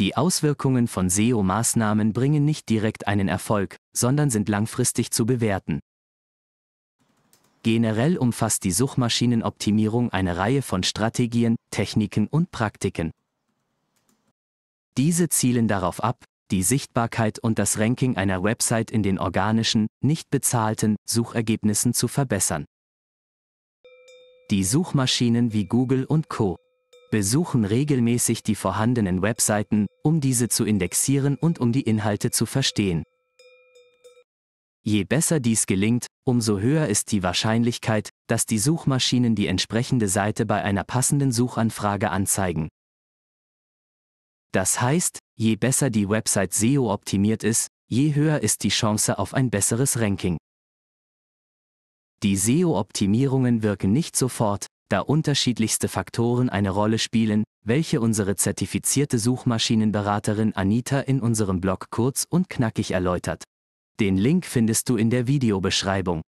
Die Auswirkungen von SEO-Maßnahmen bringen nicht direkt einen Erfolg, sondern sind langfristig zu bewerten. Generell umfasst die Suchmaschinenoptimierung eine Reihe von Strategien, Techniken und Praktiken. Diese zielen darauf ab, die Sichtbarkeit und das Ranking einer Website in den organischen, nicht bezahlten Suchergebnissen zu verbessern. Die Suchmaschinen wie Google und Co besuchen regelmäßig die vorhandenen Webseiten, um diese zu indexieren und um die Inhalte zu verstehen. Je besser dies gelingt, umso höher ist die Wahrscheinlichkeit, dass die Suchmaschinen die entsprechende Seite bei einer passenden Suchanfrage anzeigen. Das heißt, je besser die Website SEO optimiert ist, je höher ist die Chance auf ein besseres Ranking. Die SEO-Optimierungen wirken nicht sofort, da unterschiedlichste Faktoren eine Rolle spielen, welche unsere zertifizierte Suchmaschinenberaterin Anita in unserem Blog kurz und knackig erläutert. Den Link findest du in der Videobeschreibung.